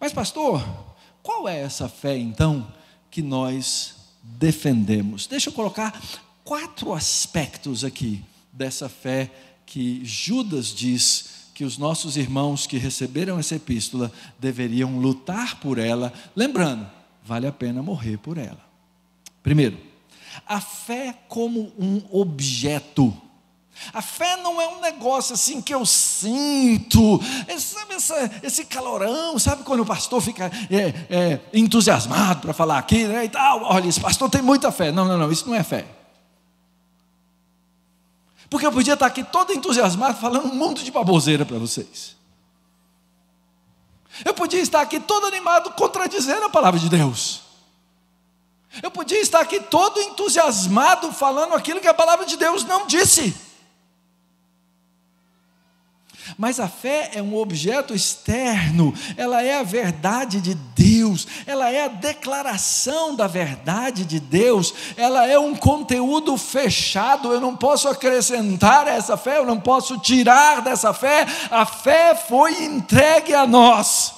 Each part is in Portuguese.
Mas, pastor, qual é essa fé então que nós defendemos? Deixa eu colocar quatro aspectos aqui dessa fé que Judas diz que os nossos irmãos que receberam essa epístola deveriam lutar por ela, lembrando, vale a pena morrer por ela. Primeiro, a fé como um objeto a fé não é um negócio assim que eu sinto, é, sabe essa, esse calorão, sabe quando o pastor fica é, é, entusiasmado para falar aqui né, e tal, olha, esse pastor tem muita fé. Não, não, não, isso não é fé. Porque eu podia estar aqui todo entusiasmado falando um monte de baboseira para vocês. Eu podia estar aqui todo animado contradizendo a palavra de Deus. Eu podia estar aqui todo entusiasmado falando aquilo que a palavra de Deus não disse. Mas a fé é um objeto externo, ela é a verdade de Deus, ela é a declaração da verdade de Deus, ela é um conteúdo fechado. Eu não posso acrescentar essa fé, eu não posso tirar dessa fé. A fé foi entregue a nós.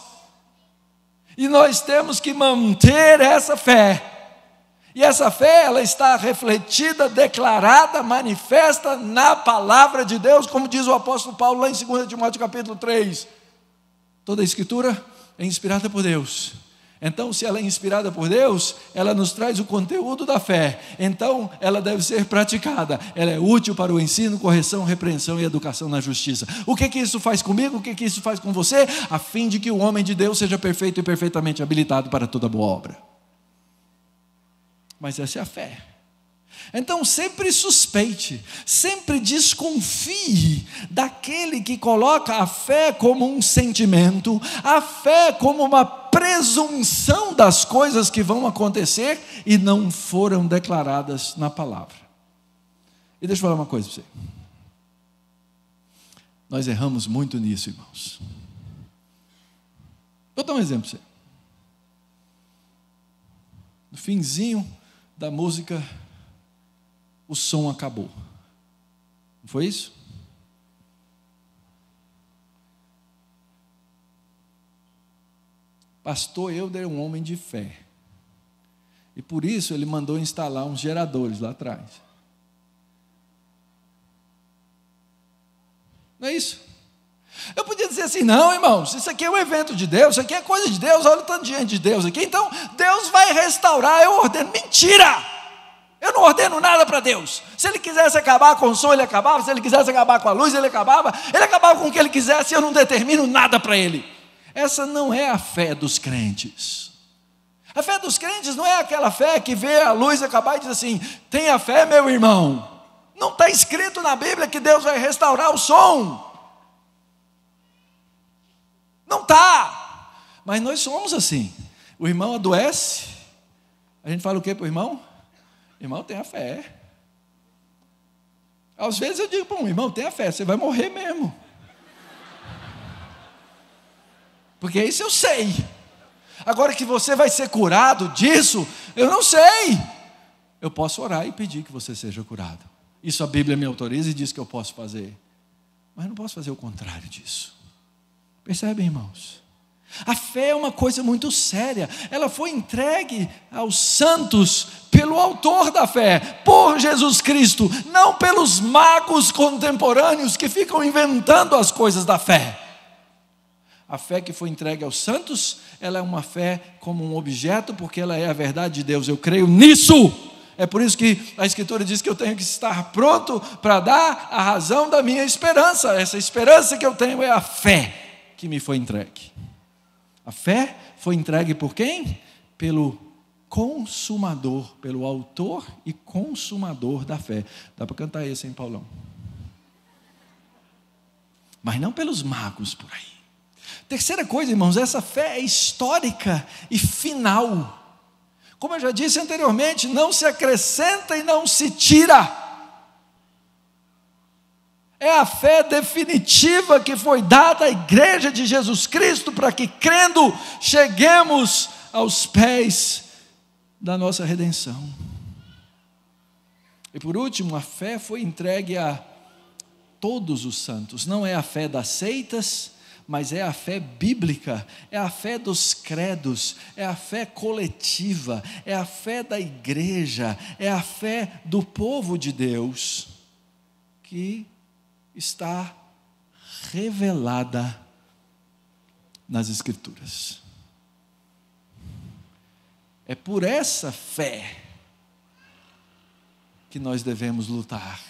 E nós temos que manter essa fé. E essa fé, ela está refletida, declarada, manifesta na palavra de Deus, como diz o apóstolo Paulo lá em 2 Timóteo capítulo 3. Toda a escritura é inspirada por Deus. Então, se ela é inspirada por Deus, ela nos traz o conteúdo da fé. Então, ela deve ser praticada. Ela é útil para o ensino, correção, repreensão e educação na justiça. O que que isso faz comigo? O que que isso faz com você? A fim de que o homem de Deus seja perfeito e perfeitamente habilitado para toda boa obra mas essa é a fé. Então sempre suspeite, sempre desconfie daquele que coloca a fé como um sentimento, a fé como uma presunção das coisas que vão acontecer e não foram declaradas na palavra. E deixa eu falar uma coisa para você. Nós erramos muito nisso, irmãos. Vou dar um exemplo para você. No finzinho da música, o som acabou. Não foi isso? Pastor Euder é um homem de fé. E por isso ele mandou instalar uns geradores lá atrás. Não é isso? Eu podia dizer assim, não, irmãos, isso aqui é um evento de Deus, isso aqui é coisa de Deus, olha o tanto de gente de Deus aqui, então Deus vai restaurar, eu ordeno. Mentira! Eu não ordeno nada para Deus. Se ele quisesse acabar com o som, ele acabava, se ele quisesse acabar com a luz, ele acabava, ele acabava com o que ele quisesse, eu não determino nada para ele. Essa não é a fé dos crentes. A fé dos crentes não é aquela fé que vê a luz acabar e diz assim: tenha fé, meu irmão. Não está escrito na Bíblia que Deus vai restaurar o som. Mas nós somos assim. O irmão adoece, a gente fala o que para o irmão? Irmão, tenha fé. Às vezes eu digo para um irmão, tenha fé, você vai morrer mesmo. Porque isso eu sei. Agora que você vai ser curado disso, eu não sei. Eu posso orar e pedir que você seja curado. Isso a Bíblia me autoriza e diz que eu posso fazer. Mas não posso fazer o contrário disso. Percebe, irmãos? A fé é uma coisa muito séria. Ela foi entregue aos santos pelo autor da fé, por Jesus Cristo, não pelos magos contemporâneos que ficam inventando as coisas da fé. A fé que foi entregue aos santos, ela é uma fé como um objeto, porque ela é a verdade de Deus. Eu creio nisso. É por isso que a Escritura diz que eu tenho que estar pronto para dar a razão da minha esperança. Essa esperança que eu tenho é a fé que me foi entregue. A fé foi entregue por quem? Pelo consumador, pelo autor e consumador da fé. Dá para cantar esse, hein, Paulão? Mas não pelos magos por aí. Terceira coisa, irmãos, essa fé é histórica e final. Como eu já disse anteriormente, não se acrescenta e não se tira. É a fé definitiva que foi dada à igreja de Jesus Cristo para que, crendo, cheguemos aos pés da nossa redenção. E por último, a fé foi entregue a todos os santos. Não é a fé das seitas, mas é a fé bíblica, é a fé dos credos, é a fé coletiva, é a fé da igreja, é a fé do povo de Deus que está revelada nas Escrituras. É por essa fé que nós devemos lutar.